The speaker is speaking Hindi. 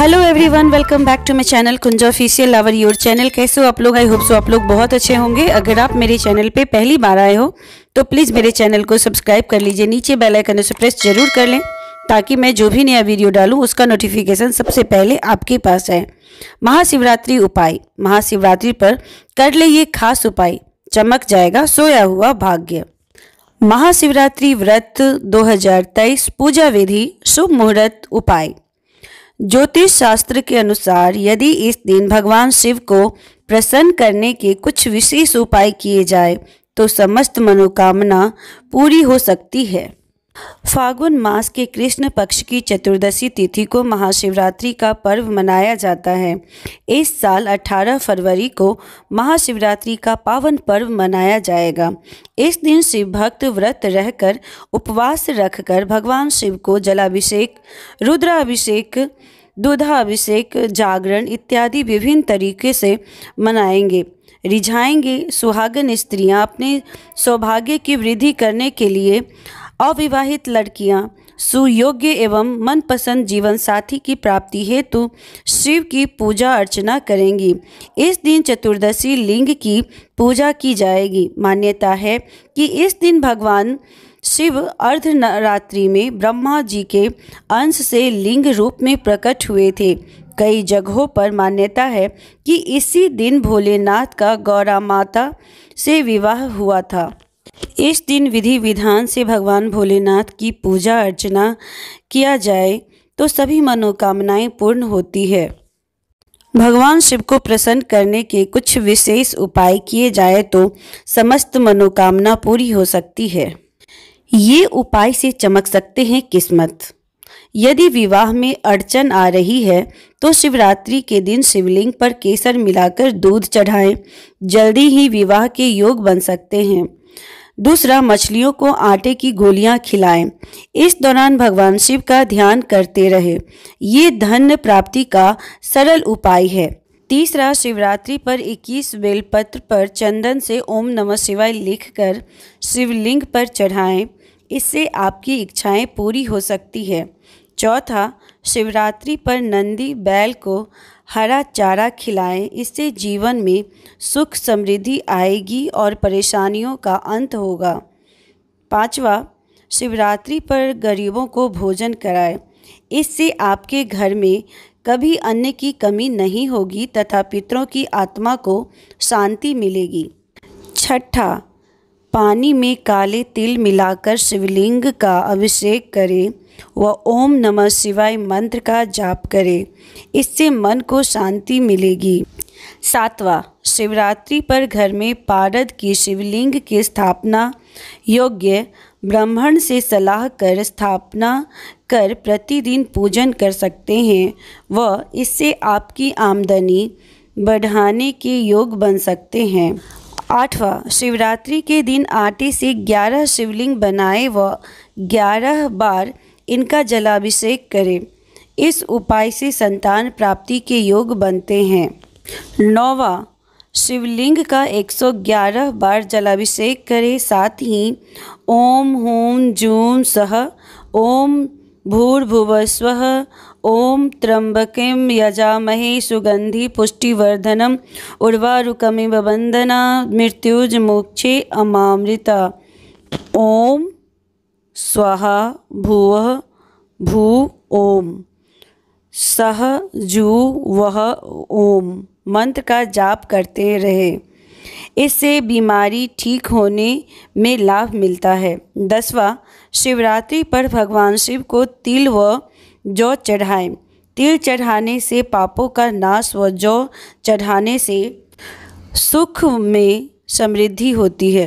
hello everyone welcome back to my channel Kunja official lover your channel कैसे हो आप लोग आई होप सो आप लोग बहुत अच्छे होंगे अगर आप मेरे चैनल पे पहली बार आए हो तो प्लीज़ मेरे चैनल को सब्सक्राइब कर लीजिए नीचे बेल आइकन उसे प्रेस जरूर कर लें ताकि मैं जो भी नया वीडियो डालूं उसका नोटिफिकेशन सबसे पहले आपके पास आए महाशिवरात्रि उपाय महाशिवरात्रि पर कर ले ये खास उपाय चमक जाएगा सोया हुआ भाग्य महाशिवरात्रि व्रत 2023 पूजा विधि शुभ मुहूर्त उपाय ज्योतिष शास्त्र के अनुसार यदि इस दिन भगवान शिव को प्रसन्न करने के कुछ विशेष उपाय किए जाए तो समस्त मनोकामना पूरी हो सकती है फागुन मास के कृष्ण पक्ष की चतुर्दशी तिथि को महाशिवरात्रि का पर्व मनाया जाता है इस साल 18 फरवरी को महाशिवरात्रि का पावन पर्व मनाया जाएगा इस दिन शिव भक्त व्रत रहकर उपवास रखकर भगवान शिव को जलाभिषेक रुद्राभिषेक दुधाभिषेक जागरण इत्यादि विभिन्न तरीके से मनाएंगे रिझाएंगे सुहागन स्त्रियां अपने सौभाग्य की वृद्धि करने के लिए अविवाहित लड़कियां सुयोग्य एवं मनपसंद जीवन साथी की प्राप्ति हेतु शिव की पूजा अर्चना करेंगी इस दिन चतुर्दशी लिंग की पूजा की जाएगी मान्यता है कि इस दिन भगवान शिव अर्धरात्रि में ब्रह्मा जी के अंश से लिंग रूप में प्रकट हुए थे कई जगहों पर मान्यता है कि इसी दिन भोलेनाथ का गौरा माता से विवाह हुआ था इस दिन विधि विधान से भगवान भोलेनाथ की पूजा अर्चना किया जाए तो सभी मनोकामनाएं पूर्ण होती है भगवान शिव को प्रसन्न करने के कुछ विशेष उपाय किए जाए तो समस्त मनोकामना पूरी हो सकती है ये उपाय से चमक सकते हैं किस्मत यदि विवाह में अड़चन आ रही है तो शिवरात्रि के दिन शिवलिंग पर केसर मिलाकर दूध चढ़ाएं जल्दी ही विवाह के योग बन सकते हैं दूसरा मछलियों को आटे की गोलियां खिलाएं इस दौरान भगवान शिव का ध्यान करते रहे ये धन प्राप्ति का सरल उपाय है तीसरा शिवरात्रि पर 21 बेलपत्र पर चंदन से ओम नमः शिवाय लिखकर शिवलिंग पर चढ़ाएं इससे आपकी इच्छाएं पूरी हो सकती है चौथा शिवरात्रि पर नंदी बैल को हरा चारा खिलाएं इससे जीवन में सुख समृद्धि आएगी और परेशानियों का अंत होगा पांचवा शिवरात्रि पर गरीबों को भोजन कराएं इससे आपके घर में कभी अन्य की कमी नहीं होगी तथा पितरों की आत्मा को शांति मिलेगी छठा पानी में काले तिल मिलाकर शिवलिंग का अभिषेक करें व ओम नमः शिवाय मंत्र का जाप करें इससे मन को शांति मिलेगी सातवां शिवरात्रि पर घर में पारद की शिवलिंग की स्थापना योग्य ब्राह्मण से सलाह कर स्थापना कर प्रतिदिन पूजन कर सकते हैं व इससे आपकी आमदनी बढ़ाने के योग बन सकते हैं आठवां शिवरात्रि के दिन आटे से ग्यारह शिवलिंग बनाए व ग्यारह बार इनका जलाभिषेक करें इस उपाय से संतान प्राप्ति के योग बनते हैं नौवा शिवलिंग का 111 बार जलाभिषेक करें साथ ही ओम होम जूम सह ओम भूर्भुवस्व ओं त्र्यंबकिं यजामहे सुगंधि पुष्टिवर्धन उर्वाकमी वंदना मृत्युजमोक्षे अमामृता ओम स्वाहा भुव भू ओम सह जू वह ओम मंत्र का जाप करते रहे इससे बीमारी ठीक होने में लाभ मिलता है दसवा शिवरात्रि पर भगवान शिव को तिल व जौ चढ़ाएं तिल चढ़ाने से पापों का नाश व जौ चढ़ाने से सुख में समृद्धि होती है